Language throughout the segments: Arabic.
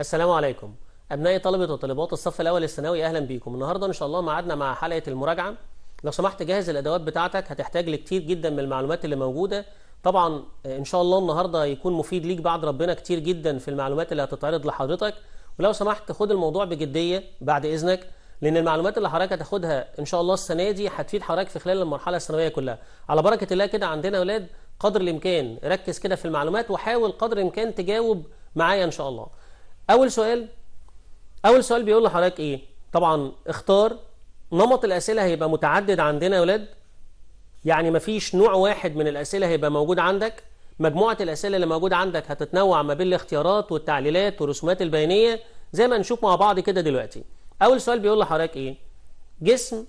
السلام عليكم ابنائي طلبه وطالبات الصف الاول الثانوي اهلا بيكم النهارده ان شاء الله معادنا مع حلقه المراجعه لو سمحت جهز الادوات بتاعتك هتحتاج لكتير جدا من المعلومات اللي موجوده طبعا آه، ان شاء الله النهارده هيكون مفيد ليك بعد ربنا كتير جدا في المعلومات اللي هتتعرض لحضرتك ولو سمحت خد الموضوع بجديه بعد اذنك لان المعلومات اللي حضرتك هتاخدها ان شاء الله السنه دي هتفيد حضرتك في خلال المرحله الثانويه كلها على بركه الله كده عندنا اولاد قدر الامكان ركز كده في المعلومات وحاول قدر الامكان تجاوب معايا ان شاء الله أول سؤال أول سؤال بيقول لحضرتك إيه طبعا اختار نمط الأسئلة هيبقى متعدد عندنا يا ولاد يعني مفيش نوع واحد من الأسئلة هيبقى موجود عندك مجموعة الأسئلة اللي موجودة عندك هتتنوع ما بين الاختيارات والتعليلات والرسومات البيانية زي ما نشوف مع بعض كده دلوقتي أول سؤال بيقول لحضرتك إيه جسم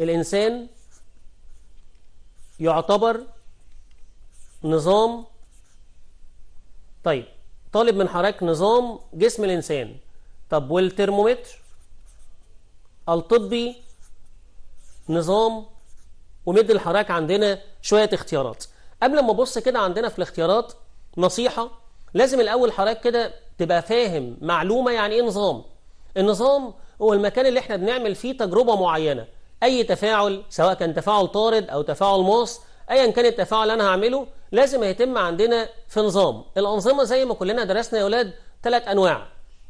الإنسان يعتبر نظام طيب طالب من حضرتك نظام جسم الانسان طب والترمومتر الطبي نظام ومد لحضرتك عندنا شويه اختيارات قبل ما ابص كده عندنا في الاختيارات نصيحه لازم الاول حضرتك كده تبقى فاهم معلومه يعني ايه نظام النظام هو المكان اللي احنا بنعمل فيه تجربه معينه اي تفاعل سواء كان تفاعل طارد او تفاعل ماس ايا كان التفاعل اللي انا هعمله لازم هيتم عندنا في نظام الانظمه زي ما كلنا درسنا يا اولاد ثلاث انواع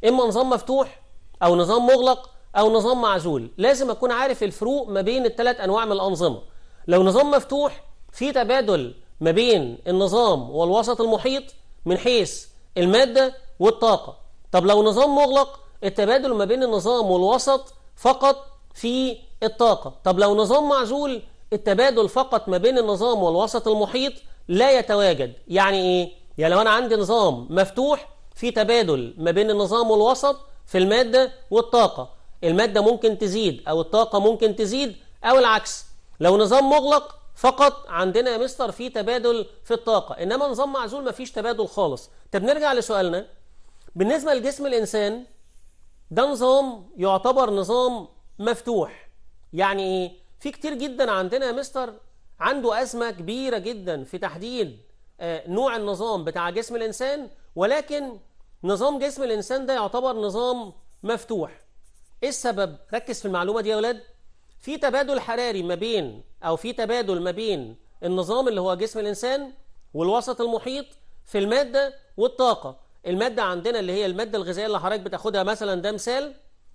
اما نظام مفتوح او نظام مغلق او نظام معزول لازم اكون عارف الفروق ما بين الثلاث انواع من الانظمه لو نظام مفتوح في تبادل ما بين النظام والوسط المحيط من حيث الماده والطاقه طب لو نظام مغلق التبادل ما بين النظام والوسط فقط في الطاقه طب لو نظام معزول التبادل فقط ما بين النظام والوسط المحيط لا يتواجد يعني ايه يعني لو انا عندي نظام مفتوح في تبادل ما بين النظام والوسط في المادة والطاقة المادة ممكن تزيد او الطاقة ممكن تزيد او العكس لو نظام مغلق فقط عندنا يا مستر في تبادل في الطاقة انما نظام معزول ما فيش تبادل خالص طب نرجع لسؤالنا بالنسبة لجسم الانسان ده نظام يعتبر نظام مفتوح يعني ايه في كتير جدا عندنا يا مستر عنده أزمة كبيرة جدا في تحديد آه، نوع النظام بتاع جسم الإنسان ولكن نظام جسم الإنسان ده يعتبر نظام مفتوح إيه السبب؟ ركز في المعلومة دي يا ولاد في تبادل حراري ما بين أو في تبادل ما بين النظام اللي هو جسم الإنسان والوسط المحيط في المادة والطاقة المادة عندنا اللي هي المادة الغذائية اللي حضرتك بتاخدها مثلا ده مثال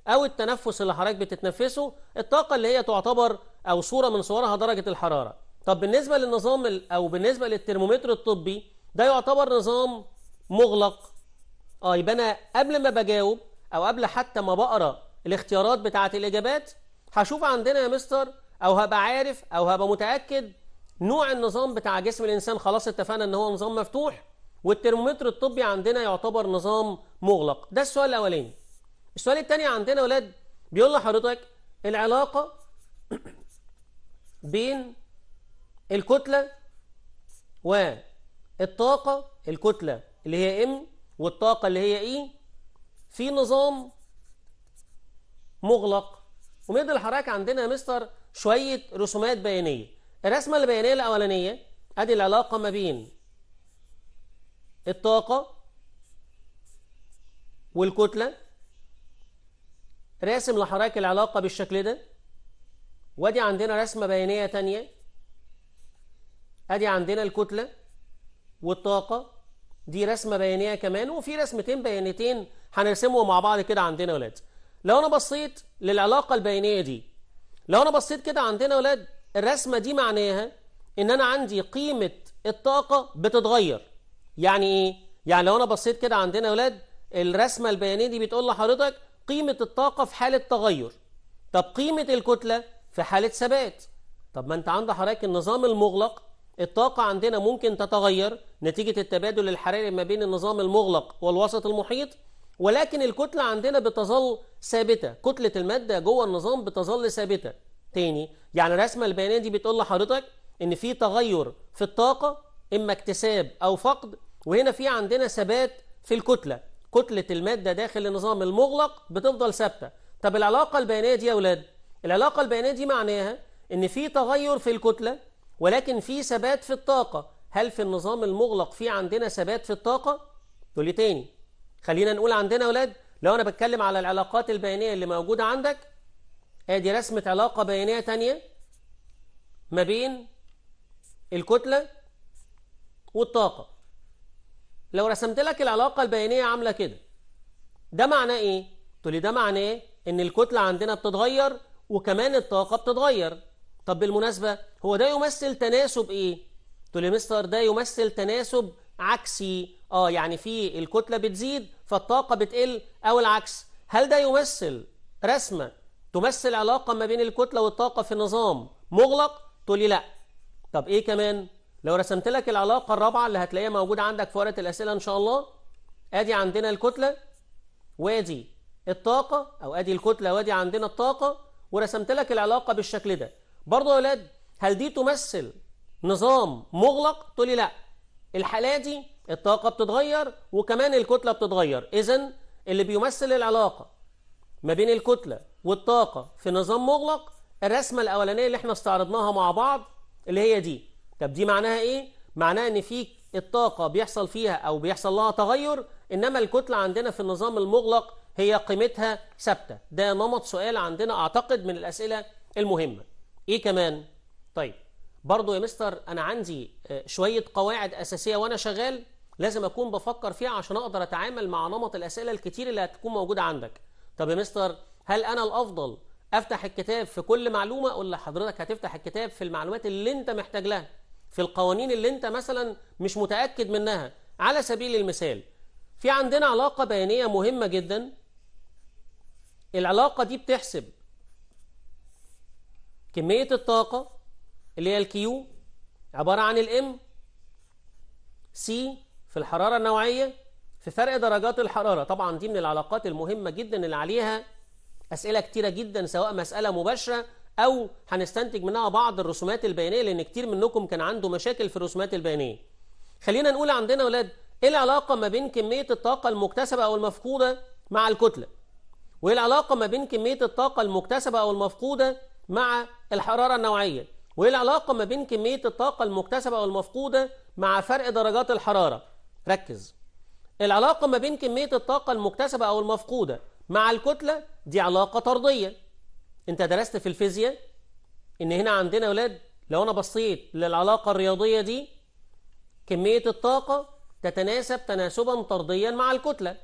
أو التنفس اللي حضرتك بتتنفسه الطاقة اللي هي تعتبر أو صورة من صورها درجة الحرارة طب بالنسبة للنظام أو بالنسبة للترمومتر الطبي ده يعتبر نظام مغلق اه يبقى انا قبل ما بجاوب او قبل حتى ما بقرا الاختيارات بتاعه الاجابات هشوف عندنا يا مستر او هبقى عارف او هبقى متاكد نوع النظام بتاع جسم الانسان خلاص اتفقنا ان هو نظام مفتوح والترمومتر الطبي عندنا يعتبر نظام مغلق ده السؤال الاولاني السؤال الثاني عندنا يا ولاد بيقول لحضرتك العلاقه بين الكتلة والطاقة الكتلة اللي هي M والطاقة اللي هي E في نظام مغلق وميد الحركة عندنا يا مستر شوية رسومات بيانية الرسمة البيانية الأولانية أدي العلاقة ما بين الطاقة والكتلة راسم لحركة العلاقة بالشكل ده وادي عندنا رسمة بيانية تانية ادي عندنا الكتلة والطاقة دي رسمة بيانية كمان وفي رسمتين بيانيتين هنرسمهم مع بعض كده عندنا ولاد لو انا بصيت للعلاقة البيانية دي لو انا بصيت كده عندنا ولاد الرسمة دي معناها ان انا عندي قيمة الطاقة بتتغير يعني ايه؟ يعني لو انا بصيت كده عندنا ولاد الرسمة البيانية دي بتقول لحضرتك قيمة الطاقة في حالة تغير طب قيمة الكتلة في حالة ثبات طب ما انت عند حضرتك النظام المغلق الطاقة عندنا ممكن تتغير نتيجة التبادل الحراري ما بين النظام المغلق والوسط المحيط ولكن الكتلة عندنا بتظل ثابتة كتلة المادة جوه النظام بتظل ثابتة تاني يعني الرسمة البيانية دي بتقول لحضرتك ان في تغير في الطاقة اما اكتساب او فقد وهنا في عندنا ثبات في الكتلة كتلة المادة داخل النظام المغلق بتفضل ثابتة طب العلاقة البيانية دي يا اولاد العلاقة البيانية دي معناها ان في تغير في الكتلة ولكن في ثبات في الطاقة هل في النظام المغلق في عندنا ثبات في الطاقة؟ تقول لي تاني خلينا نقول عندنا أولاد لو أنا بتكلم على العلاقات البيانية اللي موجودة عندك ادي رسمة علاقة بيانية تانية ما بين الكتلة والطاقة لو رسمت لك العلاقة البيانية عاملة كده ده معناه ايه؟ تقول لي ده معناه ان الكتلة عندنا بتتغير وكمان الطاقة بتتغير طب بالمناسبة هو ده يمثل تناسب إيه؟ تقول لي مستر ده يمثل تناسب عكسي آه يعني في الكتلة بتزيد فالطاقة بتقل أو العكس هل ده يمثل رسمة تمثل علاقة ما بين الكتلة والطاقة في نظام مغلق؟ تقول لي لأ طب إيه كمان؟ لو رسمت لك العلاقة الرابعة اللي هتلاقيها موجودة عندك في ورقة الأسئلة إن شاء الله أدي عندنا الكتلة وأدي الطاقة أو أدي الكتلة وأدي عندنا الطاقة ورسمت لك العلاقة بالشكل ده برضه يا ولاد هل دي تمثل نظام مغلق تقول لي لا الحالة دي الطاقة بتتغير وكمان الكتلة بتتغير إذا اللي بيمثل العلاقة ما بين الكتلة والطاقة في نظام مغلق الرسمة الأولانية اللي احنا استعرضناها مع بعض اللي هي دي طب دي معناها إيه؟ معناها إن في الطاقة بيحصل فيها أو بيحصل لها تغير إنما الكتلة عندنا في النظام المغلق هي قيمتها ثابتة ده نمط سؤال عندنا أعتقد من الأسئلة المهمة إيه كمان؟ طيب برضو يا مستر أنا عندي آه، شوية قواعد أساسية وأنا شغال لازم أكون بفكر فيها عشان أقدر أتعامل مع نمط الأسئلة الكتير اللي هتكون موجودة عندك طب يا مستر هل أنا الأفضل أفتح الكتاب في كل معلومة ولا حضرتك هتفتح الكتاب في المعلومات اللي أنت محتاج لها في القوانين اللي أنت مثلا مش متأكد منها على سبيل المثال في عندنا علاقة بيانية مهمة جدا العلاقة دي بتحسب كمية الطاقة اللي هي الكيو عبارة عن الام سي في الحرارة النوعية في فرق درجات الحرارة طبعا دي من العلاقات المهمة جدا اللي عليها أسئلة كتيرة جدا سواء مسألة مباشرة أو هنستنتج منها بعض الرسومات البيانية لأن كتير منكم كان عنده مشاكل في الرسومات البيانية خلينا نقول عندنا أولاد إيه العلاقة ما بين كمية الطاقة المكتسبة أو المفقودة مع الكتلة وإيه العلاقة ما بين كمية الطاقة المكتسبة أو المفقودة مع الحرارة النوعية وإيه العلاقة ما بين كمية الطاقة المكتسبة أو المفقودة مع فرق درجات الحرارة ركز العلاقة ما بين كمية الطاقة المكتسبة أو المفقودة مع الكتلة دي علاقة طردية انت درست في الفيزياء ان هنا عندنا ولاد لو انا بصيت للعلاقة الرياضية دي كمية الطاقة تتناسب تناسبا طرديا مع الكتلة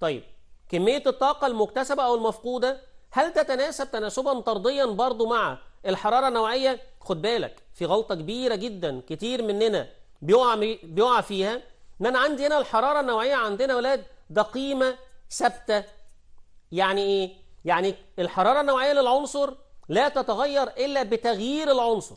طيب كمية الطاقة المكتسبة أو المفقودة هل تتناسب تناسبا طرديا برضو مع الحرارة النوعية خد بالك في غلطة كبيرة جدا كتير مننا بيقع, بيقع فيها ان انا عندي هنا الحرارة النوعية عندنا ولاد ده قيمة ثابتة يعني ايه يعني الحرارة النوعية للعنصر لا تتغير الا بتغيير العنصر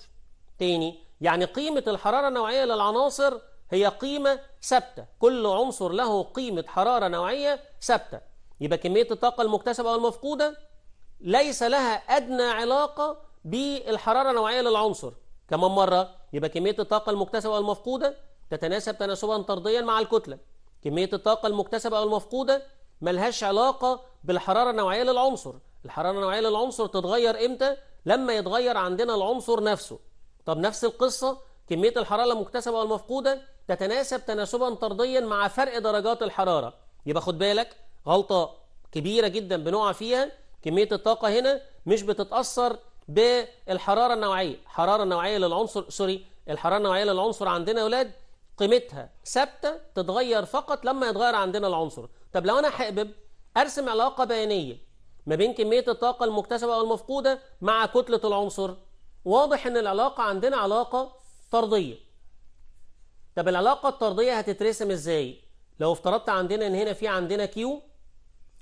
تاني يعني قيمة الحرارة النوعية للعناصر هي قيمة ثابتة كل عنصر له قيمة حرارة نوعية ثابتة يبقى كمية الطاقة المكتسبة أو المفقودة ليس لها أدنى علاقة بالحرارة النوعية للعنصر كمان مرة يبقى كمية الطاقة المكتسبة أو المفقودة تتناسب تناسبا طرديا مع الكتلة كمية الطاقة المكتسبة أو المفقودة ملهاش علاقة بالحرارة النوعية للعنصر الحرارة النوعية للعنصر تتغير إمتى؟ لما يتغير عندنا العنصر نفسه طب نفس القصة كمية الحرارة المكتسبة والمفقودة تتناسب تناسبا طرديا مع فرق درجات الحرارة يبقى خد بالك غلطة كبيرة جدا بنقع فيها كمية الطاقة هنا مش بتتأثر بالحرارة النوعية الحرارة النوعية للعنصر سوري الحرارة النوعية للعنصر عندنا يا أولاد قيمتها ثابتة تتغير فقط لما يتغير عندنا العنصر طب لو أنا حابب أرسم علاقة بيانية ما بين كمية الطاقة المكتسبة أو المفقودة مع كتلة العنصر واضح أن العلاقة عندنا علاقة طردية طب العلاقة الطردية هتترسم إزاي؟ لو افترضت عندنا أن هنا في عندنا كيو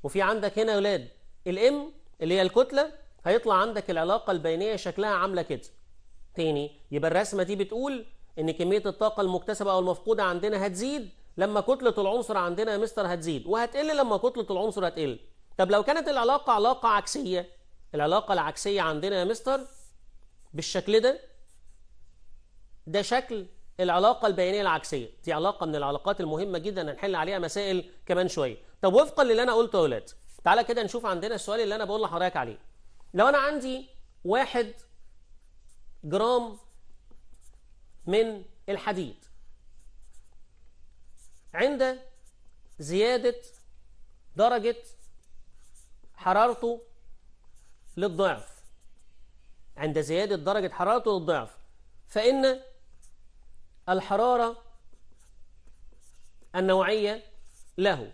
وفي عندك هنا يا اولاد الام اللي هي الكتله هيطلع عندك العلاقه البينيه شكلها عامله كده تاني يبقى الرسمه دي بتقول ان كميه الطاقه المكتسبه او المفقوده عندنا هتزيد لما كتله العنصر عندنا يا مستر هتزيد وهتقل لما كتله العنصر هتقل طب لو كانت العلاقه علاقه عكسيه العلاقه العكسيه عندنا يا مستر بالشكل ده ده شكل العلاقة البيانية العكسية دي علاقة من العلاقات المهمة جدا هنحل عليها مسائل كمان شوية طب وفقا للي أنا قلته يا اولاد تعالى كده نشوف عندنا السؤال اللي أنا بقول لحضرتك عليه لو أنا عندي واحد جرام من الحديد عند زيادة درجة حرارته للضعف عند زيادة درجة حرارته للضعف فإن الحرارة النوعية له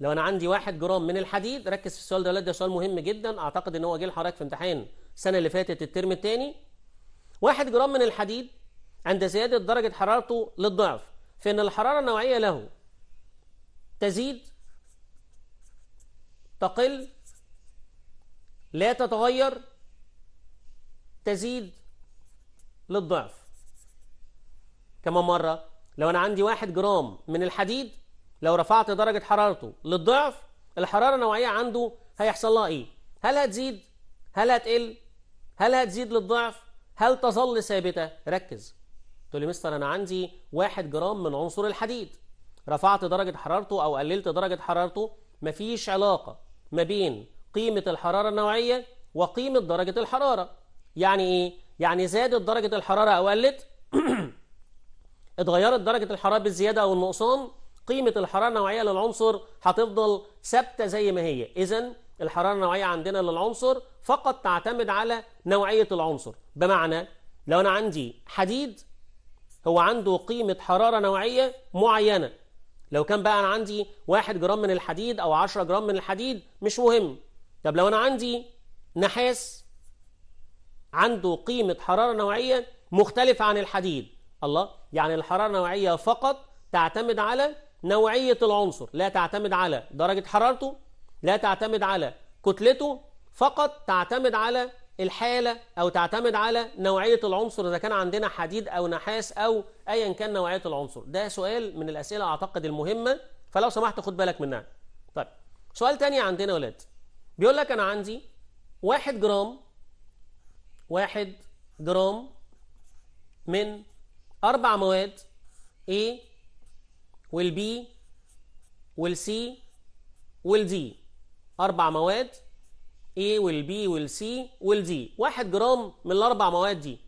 لو أنا عندي واحد جرام من الحديد ركز في السؤال ده ده سؤال مهم جدا أعتقد إن هو جه لحضرتك في امتحان السنة اللي فاتت الترم الثاني واحد جرام من الحديد عند زيادة درجة حرارته للضعف فإن الحرارة النوعية له تزيد تقل لا تتغير تزيد للضعف كمان مرة لو أنا عندي واحد جرام من الحديد لو رفعت درجة حرارته للضعف الحرارة النوعية عنده هيحصل لها إيه؟ هل هتزيد؟ هل هتقل؟ هل هتزيد للضعف؟ هل تظل ثابتة؟ ركز تقول لي مستر أنا عندي واحد جرام من عنصر الحديد رفعت درجة حرارته أو قللت درجة حرارته مفيش علاقة ما بين قيمة الحرارة النوعية وقيمة درجة الحرارة يعني إيه؟ يعني زادت درجة الحرارة أو قلت اتغيرت درجة الحرارة بالزيادة أو النقصان قيمة الحرارة النوعية للعنصر هتفضل ثابتة زي ما هي إذا الحرارة النوعية عندنا للعنصر فقط تعتمد على نوعية العنصر بمعنى لو أنا عندي حديد هو عنده قيمة حرارة نوعية معينة لو كان بقى أنا عندي 1 جرام من الحديد أو 10 جرام من الحديد مش مهم طب لو أنا عندي نحاس عنده قيمة حرارة نوعية مختلفة عن الحديد الله يعني الحرارة النوعية فقط تعتمد على نوعية العنصر لا تعتمد على درجة حرارته لا تعتمد على كتلته فقط تعتمد على الحالة أو تعتمد على نوعية العنصر إذا كان عندنا حديد أو نحاس أو أيا كان نوعية العنصر ده سؤال من الأسئلة أعتقد المهمة فلو سمحت خد بالك منها طيب سؤال تاني عندنا يا ولاد بيقول لك أنا عندي واحد جرام واحد جرام من أربع مواد A C وال D أربع مواد A C وال D واحد جرام من الأربع مواد دي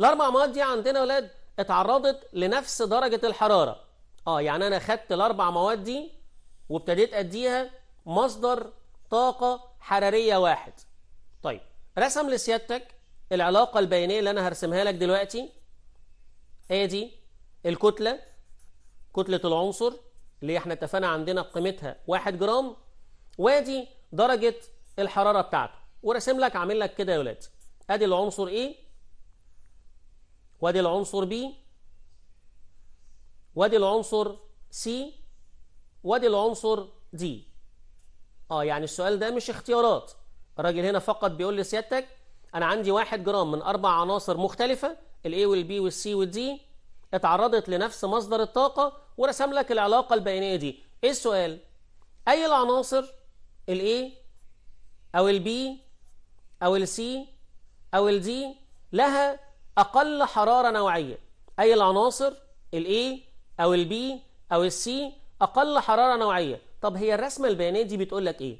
الأربع مواد دي عندنا يا ولاد اتعرضت لنفس درجة الحرارة اه يعني أنا خدت الأربع مواد دي وابتديت أديها مصدر طاقة حرارية واحد طيب رسم لسيادتك العلاقة البيانية اللي أنا هرسمها لك دلوقتي ادي الكتلة كتلة العنصر اللي احنا اتفقنا عندنا قيمتها 1 جرام وادي درجة الحرارة بتاعته ورسم لك عامل لك كده يا ولاد ادي العنصر A وادي العنصر B وادي العنصر C وادي العنصر D اه يعني السؤال ده مش اختيارات الراجل هنا فقط بيقول لسيادتك انا عندي واحد جرام من اربع عناصر مختلفة الاي والبي والسي والدي اتعرضت لنفس مصدر الطاقة ورسم لك العلاقة البيانيه دي ايه السؤال اي العناصر الاي او البي او السي او الدي لها اقل حرارة نوعية اي العناصر الاي او البي او السي اقل حرارة نوعية طب هي الرسمة البيانية دي بتقول لك ايه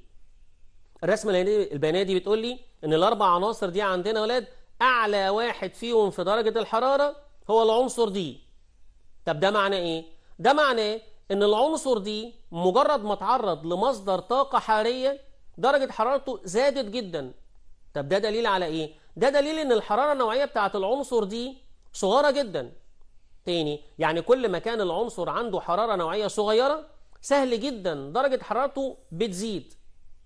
الرسمة البيانية دي بتقول لي ان الاربع عناصر دي عندنا يا ولاد أعلى واحد فيهم في درجة الحرارة هو العنصر دي طب ده معناه إيه؟ ده معناه إن العنصر دي مجرد ما اتعرض لمصدر طاقة حرارية درجة حرارته زادت جدا طب ده دليل على إيه؟ ده دليل إن الحرارة النوعية بتاعة العنصر دي صغيرة جدا تاني يعني كل ما كان العنصر عنده حرارة نوعية صغيرة سهل جدا درجة حرارته بتزيد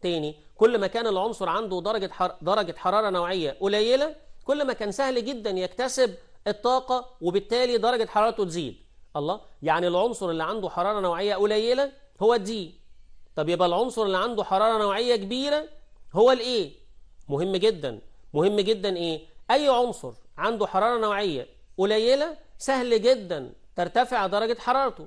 تاني كل ما كان العنصر عنده درجة حر... درجة حرارة نوعية قليلة كل ما كان سهل جدا يكتسب الطاقة وبالتالي درجة حرارته تزيد الله يعني العنصر اللي عنده حرارة نوعية قليلة هو الدي طب يبقى العنصر اللي عنده حرارة نوعية كبيرة هو الايه مهم جدا مهم جدا ايه اي عنصر عنده حرارة نوعية قليلة سهل جدا ترتفع درجة حرارته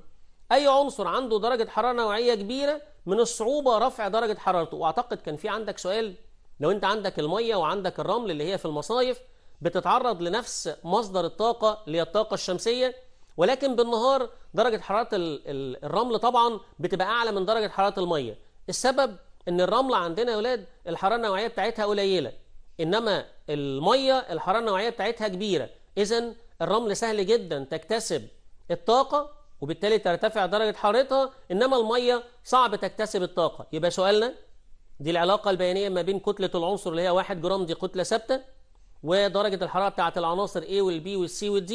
اي عنصر عنده درجة حرارة نوعية كبيرة من الصعوبة رفع درجة حرارته واعتقد كان في عندك سؤال لو انت عندك الميه وعندك الرمل اللي هي في المصايف بتتعرض لنفس مصدر الطاقه اللي هي الطاقه الشمسيه ولكن بالنهار درجه حراره الرمل طبعا بتبقى اعلى من درجه حراره الميه السبب ان الرمل عندنا يا اولاد الحراره النوعيه بتاعتها قليله انما الميه الحراره النوعيه بتاعتها كبيره اذا الرمل سهل جدا تكتسب الطاقه وبالتالي ترتفع درجه حرارتها انما الميه صعب تكتسب الطاقه يبقى سؤالنا دي العلاقة البيانية ما بين كتلة العنصر اللي هي 1 جرام دي كتلة ثابتة ودرجة الحرارة بتاعة العناصر A والB والC والD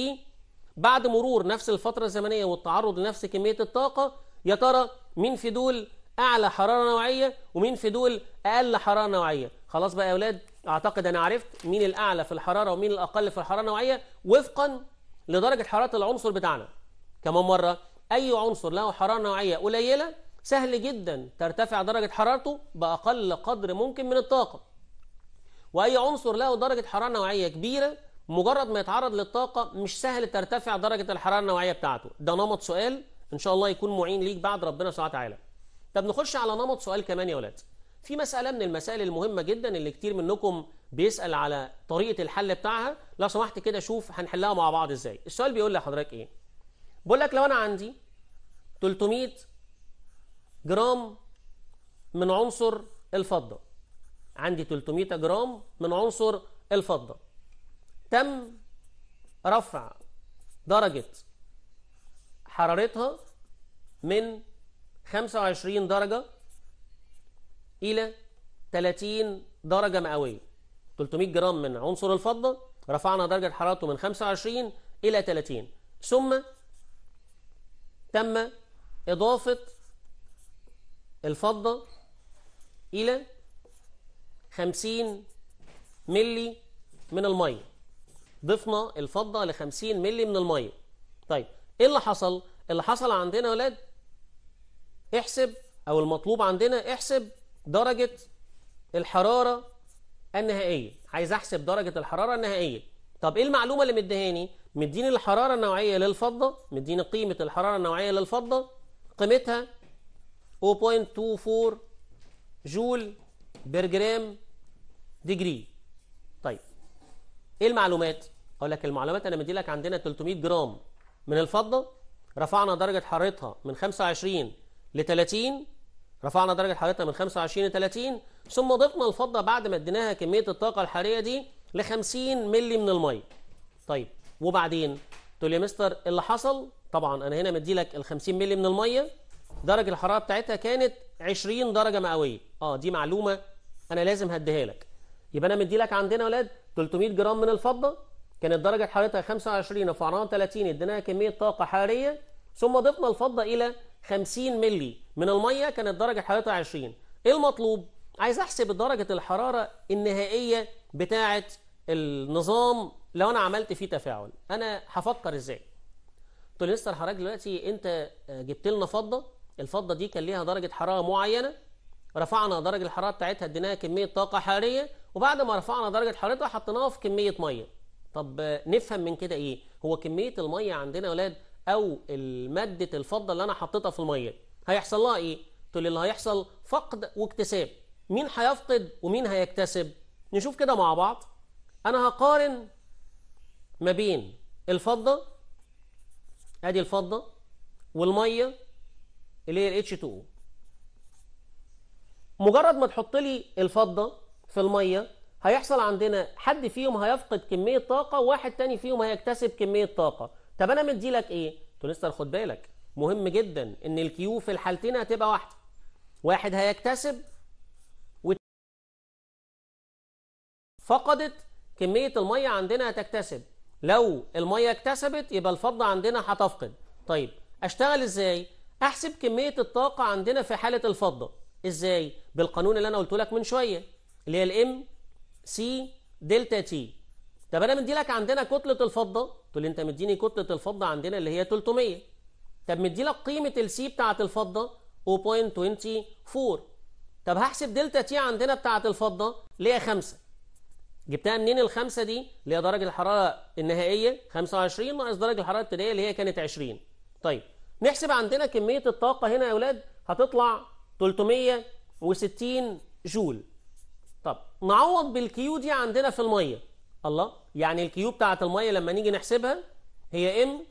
بعد مرور نفس الفترة الزمنية والتعرض لنفس كمية الطاقة يا ترى مين في دول أعلى حرارة نوعية ومين في دول أقل حرارة نوعية خلاص بقى يا أولاد أعتقد أنا عرفت مين الأعلى في الحرارة ومين الأقل في الحرارة النوعية وفقا لدرجة حرارة العنصر بتاعنا كمان مرة أي عنصر له حرارة نوعية قليلة سهل جدا ترتفع درجة حرارته بأقل قدر ممكن من الطاقة وأي عنصر له درجة حرارة نوعية كبيرة مجرد ما يتعرض للطاقة مش سهل ترتفع درجة الحرارة النوعية بتاعته ده نمط سؤال إن شاء الله يكون معين ليك بعد ربنا سبحانه وتعالى طب نخش على نمط سؤال كمان يا ولاد في مسألة من المسائل المهمة جدا اللي كتير منكم بيسأل على طريقة الحل بتاعها لو سمحت كده شوف هنحلها مع بعض ازاي السؤال بيقول لحضرتك ايه بقول لك لو انا عندي 300 جرام من عنصر الفضة عندي 300 جرام من عنصر الفضة تم رفع درجة حرارتها من 25 درجة إلى 30 درجة مئوية 300 جرام من عنصر الفضة رفعنا درجة حرارته من 25 إلى 30 ثم تم إضافة الفضة إلى 50 ملي من المية ضفنا الفضة ل 50 ملي من المية طيب إيه اللي حصل؟ اللي حصل عندنا يا ولاد احسب أو المطلوب عندنا احسب درجة الحرارة النهائية عايز أحسب درجة الحرارة النهائية طب إيه المعلومة اللي مديهاني؟ مديني الحرارة النوعية للفضة مديني قيمة الحرارة النوعية للفضة قيمتها 0.24 جول بير جرام ديجري طيب ايه المعلومات اقول لك المعلومات انا مدي لك عندنا 300 جرام من الفضه رفعنا درجه حرارتها من 25 ل 30 رفعنا درجه حرارتها من 25 ل 30 ثم ضفنا الفضه بعد ما اديناها كميه الطاقه الحراريه دي ل 50 مللي من الميه طيب وبعدين تقول لي يا مستر إيه اللي حصل طبعا انا هنا مدي لك ال 50 مللي من الميه درجة الحرارة بتاعتها كانت 20 درجة مئوية اه دي معلومة انا لازم هديها لك يبقى انا مدي لك عندنا يا ولاد 300 جرام من الفضة كانت درجة حرارتها 25 وفعرها 30 اديناها كمية طاقة حرارية ثم ضفنا الفضة الى 50 مللي من المية كانت درجة حرارتها 20 ايه المطلوب عايز احسب درجة الحرارة النهائية بتاعة النظام لو انا عملت فيه تفاعل انا هفكر ازاي قلت له لسه حضرتك دلوقتي انت جبت لنا فضه الفضة دي كان ليها درجة حرارة معينة رفعنا درجة الحرارة بتاعتها اديناها كمية طاقة حرارية وبعد ما رفعنا درجة حرارتها حطيناها في كمية مية طب نفهم من كده ايه هو كمية المية عندنا يا ولاد او مادة الفضة اللي انا حطيتها في المية هيحصل لها ايه تقول اللي هيحصل فقد واكتساب مين هيفقد ومين هيكتسب نشوف كده مع بعض انا هقارن ما بين الفضة ادي الفضة والمية اللي هي الاتش 2 او مجرد ما تحط لي الفضه في الميه هيحصل عندنا حد فيهم هيفقد كميه طاقه وواحد تاني فيهم هيكتسب كميه طاقه طب انا مدي لك ايه تونستر خد بالك مهم جدا ان الكيو في الحالتين هتبقى واحده واحد هيكتسب فقدت كمية المية عندنا هتكتسب لو المية اكتسبت يبقى الفضة عندنا هتفقد طيب اشتغل ازاي احسب كميه الطاقه عندنا في حاله الفضه ازاي بالقانون اللي انا قلته لك من شويه اللي هي الام سي دلتا تي طب انا مدي لك عندنا كتله الفضه تقول لي انت مديني كتله الفضه عندنا اللي هي 300 طب مدي لك قيمه السي بتاعه الفضه 0.24 طب هحسب دلتا تي عندنا بتاعه الفضه اللي هي 5 جبتها منين الخمسه دي اللي هي درجه الحراره النهائيه 25 ناقص درجه الحراره الابتدائيه اللي هي كانت 20 طيب نحسب عندنا كمية الطاقة هنا يا أولاد هتطلع 360 جول طب نعوض بالكيو دي عندنا في المية الله يعني الكيو بتاعة المية لما نيجي نحسبها هي ام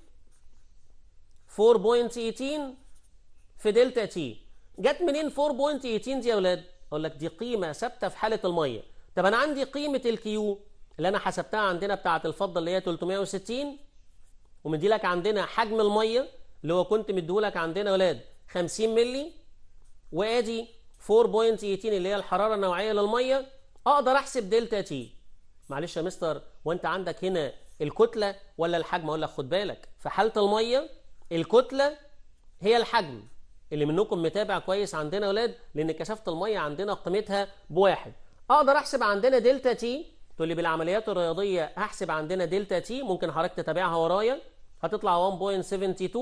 4.18 في دلتا تي جت منين 4.18 دي يا أولاد أقول لك دي قيمة ثابتة في حالة المية طب أنا عندي قيمة الكيو اللي أنا حسبتها عندنا بتاعة الفضة اللي هي 360 ومدي لك عندنا حجم المية اللي هو كنت مديهولك عندنا ولاد 50 مللي وادي 4.18 اللي هي الحراره النوعيه للميه اقدر احسب دلتا تي معلش يا مستر وانت عندك هنا الكتله ولا الحجم اقول لك خد بالك في حاله الميه الكتله هي الحجم اللي منكم متابع كويس عندنا يا اولاد لان كثافه الميه عندنا قيمتها بواحد اقدر احسب عندنا دلتا تي تقول لي بالعمليات الرياضيه هحسب عندنا دلتا تي ممكن حضرتك تتابعها ورايا هتطلع 1.72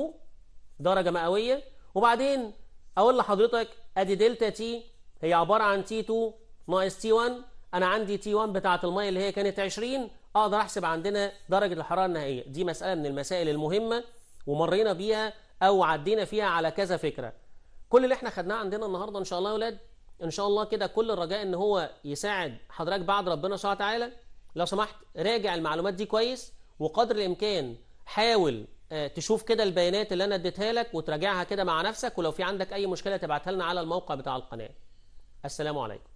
درجة مئوية وبعدين أقول لحضرتك أدي دلتا تي هي عبارة عن تي 2 ناقص تي 1 أنا عندي تي 1 بتاعة المية اللي هي كانت 20 أقدر أحسب عندنا درجة الحرارة النهائية دي مسألة من المسائل المهمة ومرينا بيها أو عدينا فيها على كذا فكرة كل اللي احنا خدناه عندنا النهاردة إن شاء الله يا ولاد ان شاء الله كده كل الرجاء ان هو يساعد حضرتك بعد ربنا سبحانه وتعالى لو سمحت راجع المعلومات دي كويس وقدر الامكان حاول آه، تشوف كده البيانات اللي انا اديتها لك وتراجعها كده مع نفسك ولو في عندك اي مشكله تبعتها لنا على الموقع بتاع القناه السلام عليكم